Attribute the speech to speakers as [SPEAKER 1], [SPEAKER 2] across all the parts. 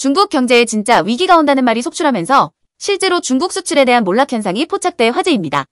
[SPEAKER 1] 중국 경제에 진짜 위기가 온다는 말이 속출하면서 실제로 중국 수출에 대한 몰락 현상이 포착돼 화제입니다.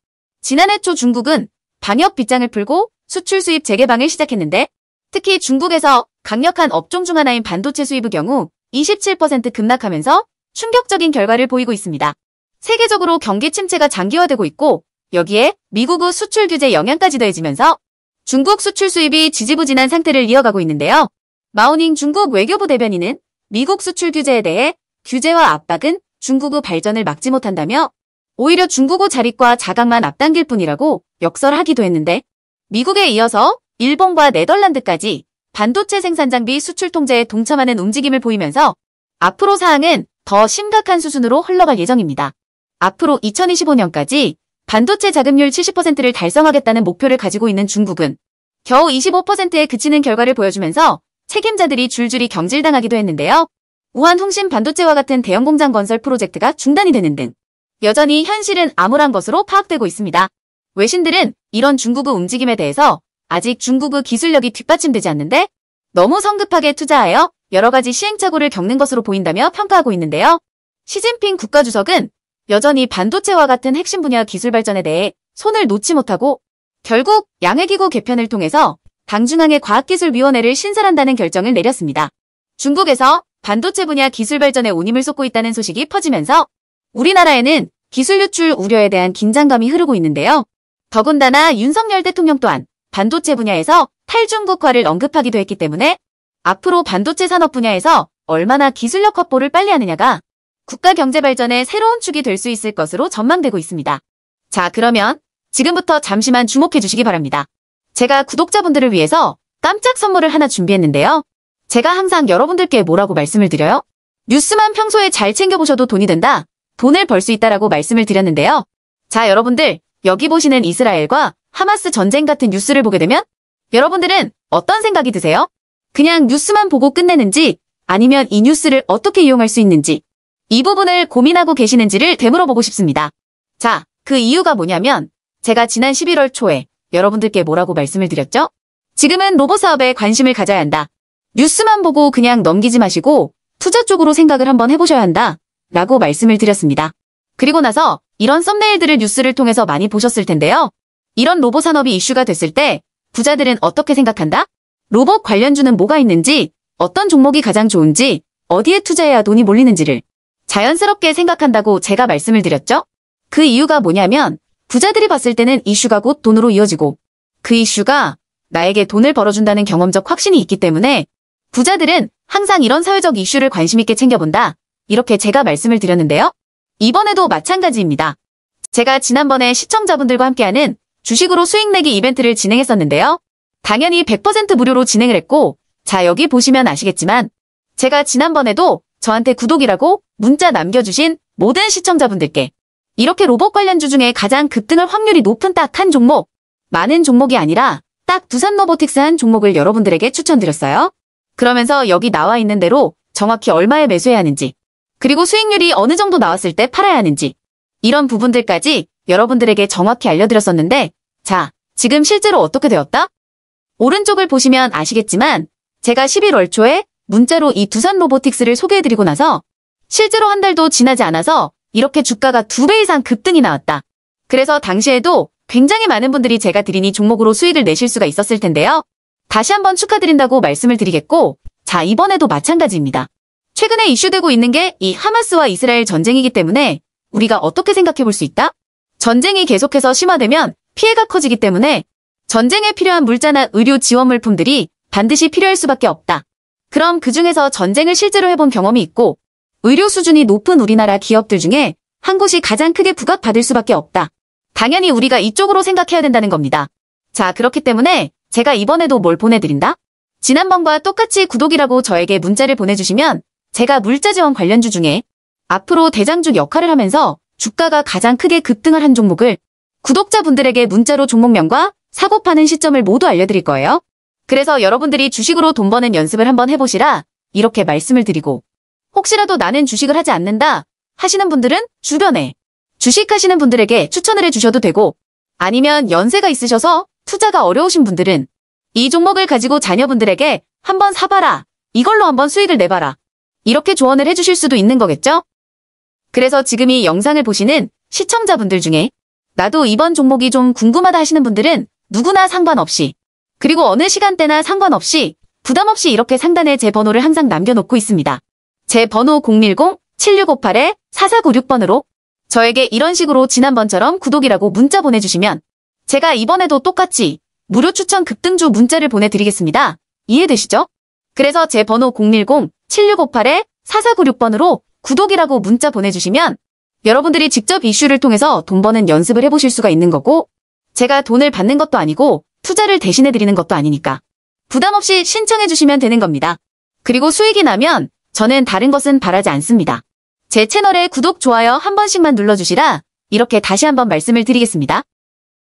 [SPEAKER 1] 지난해 초 중국은 방역 빗장을 풀고 수출 수입 재개방을 시작했는데 특히 중국에서 강력한 업종 중 하나인 반도체 수입의 경우 27% 급락하면서 충격적인 결과를 보이고 있습니다. 세계적으로 경기 침체가 장기화되고 있고 여기에 미국의 수출 규제 영향까지 더해지면서 중국 수출 수입이 지지부진한 상태를 이어가고 있는데요. 마오닝 중국 외교부 대변인은 미국 수출 규제에 대해 규제와 압박은 중국의 발전을 막지 못한다며 오히려 중국의 자립과 자각만 앞당길 뿐이라고 역설하기도 했는데 미국에 이어서 일본과 네덜란드까지 반도체 생산 장비 수출 통제에 동참하는 움직임을 보이면서 앞으로 사항은 더 심각한 수준으로 흘러갈 예정입니다. 앞으로 2025년까지 반도체 자금률 70%를 달성하겠다는 목표를 가지고 있는 중국은 겨우 25%에 그치는 결과를 보여주면서 책임자들이 줄줄이 경질당하기도 했는데요. 우한 홍신 반도체와 같은 대형 공장 건설 프로젝트가 중단이 되는 등 여전히 현실은 암울한 것으로 파악되고 있습니다. 외신들은 이런 중국의 움직임에 대해서 아직 중국의 기술력이 뒷받침되지 않는데 너무 성급하게 투자하여 여러 가지 시행착오를 겪는 것으로 보인다며 평가하고 있는데요. 시진핑 국가주석은 여전히 반도체와 같은 핵심 분야 기술 발전에 대해 손을 놓지 못하고 결국 양해기구 개편을 통해서 당중앙의 과학기술위원회를 신설한다는 결정을 내렸습니다. 중국에서 반도체 분야 기술 발전에 온힘을 쏟고 있다는 소식이 퍼지면서 우리나라에는 기술 유출 우려에 대한 긴장감이 흐르고 있는데요. 더군다나 윤석열 대통령 또한 반도체 분야에서 탈중국화를 언급하기도 했기 때문에 앞으로 반도체 산업 분야에서 얼마나 기술력 확보를 빨리 하느냐가 국가 경제 발전의 새로운 축이 될 수 있을 것으로 전망되고 있습니다. 자, 그러면 지금부터 잠시만 주목해 주시기 바랍니다. 제가 구독자분들을 위해서 깜짝 선물을 하나 준비했는데요. 제가 항상 여러분들께 뭐라고 말씀을 드려요? 뉴스만 평소에 잘 챙겨보셔도 돈이 된다. 돈을 벌 수 있다라고 말씀을 드렸는데요. 자, 여러분들, 여기 보시는 이스라엘과 하마스 전쟁 같은 뉴스를 보게 되면 여러분들은 어떤 생각이 드세요? 그냥 뉴스만 보고 끝내는지 아니면 이 뉴스를 어떻게 이용할 수 있는지 이 부분을 고민하고 계시는지를 되물어보고 싶습니다. 자, 그 이유가 뭐냐면 제가 지난 11월 초에 여러분들께 뭐라고 말씀을 드렸죠? 지금은 로봇 사업에 관심을 가져야 한다. 뉴스만 보고 그냥 넘기지 마시고 투자 쪽으로 생각을 한번 해보셔야 한다. 라고 말씀을 드렸습니다. 그리고 나서 이런 썸네일들을 뉴스를 통해서 많이 보셨을 텐데요. 이런 로봇 산업이 이슈가 됐을 때 부자들은 어떻게 생각한다? 로봇 관련주는 뭐가 있는지, 어떤 종목이 가장 좋은지, 어디에 투자해야 돈이 몰리는지를 자연스럽게 생각한다고 제가 말씀을 드렸죠? 그 이유가 뭐냐면 부자들이 봤을 때는 이슈가 곧 돈으로 이어지고 그 이슈가 나에게 돈을 벌어준다는 경험적 확신이 있기 때문에 부자들은 항상 이런 사회적 이슈를 관심있게 챙겨본다. 이렇게 제가 말씀을 드렸는데요. 이번에도 마찬가지입니다. 제가 지난번에 시청자분들과 함께하는 주식으로 수익 내기 이벤트를 진행했었는데요. 당연히 100% 무료로 진행을 했고 자 여기 보시면 아시겠지만 제가 지난번에도 저한테 구독이라고 문자 남겨주신 모든 시청자분들께 이렇게 로봇 관련주 중에 가장 급등할 확률이 높은 딱 한 종목, 많은 종목이 아니라 딱 두산 로보틱스 한 종목을 여러분들에게 추천드렸어요. 그러면서 여기 나와 있는 대로 정확히 얼마에 매수해야 하는지, 그리고 수익률이 어느 정도 나왔을 때 팔아야 하는지, 이런 부분들까지 여러분들에게 정확히 알려드렸었는데, 자, 지금 실제로 어떻게 되었다? 오른쪽을 보시면 아시겠지만, 제가 11월 초에 문자로 이 두산 로보틱스를 소개해드리고 나서 실제로 한 달도 지나지 않아서 이렇게 주가가 두 배 이상 급등이 나왔다. 그래서 당시에도 굉장히 많은 분들이 제가 드린 이 종목으로 수익을 내실 수가 있었을 텐데요. 다시 한번 축하드린다고 말씀을 드리겠고 자 이번에도 마찬가지입니다. 최근에 이슈되고 있는 게 이 하마스와 이스라엘 전쟁이기 때문에 우리가 어떻게 생각해 볼 수 있다? 전쟁이 계속해서 심화되면 피해가 커지기 때문에 전쟁에 필요한 물자나 의료 지원 물품들이 반드시 필요할 수밖에 없다. 그럼 그 중에서 전쟁을 실제로 해본 경험이 있고 의료 수준이 높은 우리나라 기업들 중에 한 곳이 가장 크게 부각받을 수밖에 없다. 당연히 우리가 이쪽으로 생각해야 된다는 겁니다. 자, 그렇기 때문에 제가 이번에도 뭘 보내드린다? 지난번과 똑같이 구독이라고 저에게 문자를 보내주시면 제가 물자 지원 관련주 중에 앞으로 대장주 역할을 하면서 주가가 가장 크게 급등을 한 종목을 구독자분들에게 문자로 종목명과 사고 파는 시점을 모두 알려드릴 거예요. 그래서 여러분들이 주식으로 돈 버는 연습을 한번 해보시라 이렇게 말씀을 드리고 혹시라도 나는 주식을 하지 않는다 하시는 분들은 주변에 주식하시는 분들에게 추천을 해주셔도 되고 아니면 연세가 있으셔서 투자가 어려우신 분들은 이 종목을 가지고 자녀분들에게 한번 사봐라. 이걸로 한번 수익을 내봐라. 이렇게 조언을 해주실 수도 있는 거겠죠? 그래서 지금 이 영상을 보시는 시청자분들 중에 나도 이번 종목이 좀 궁금하다 하시는 분들은 누구나 상관없이 그리고 어느 시간대나 상관없이 부담없이 이렇게 상단에 제 번호를 항상 남겨놓고 있습니다. 제 번호 010-7658-4496번으로 저에게 이런 식으로 지난번처럼 구독이라고 문자 보내주시면 제가 이번에도 똑같이 무료 추천 급등주 문자를 보내드리겠습니다. 이해되시죠? 그래서 제 번호 010-7658-4496번으로 구독이라고 문자 보내주시면 여러분들이 직접 이슈를 통해서 돈 버는 연습을 해보실 수가 있는 거고 제가 돈을 받는 것도 아니고 투자를 대신해드리는 것도 아니니까 부담 없이 신청해주시면 되는 겁니다. 그리고 수익이 나면 저는 다른 것은 바라지 않습니다. 제 채널에 구독, 좋아요 한 번씩만 눌러주시라 이렇게 다시 한번 말씀을 드리겠습니다.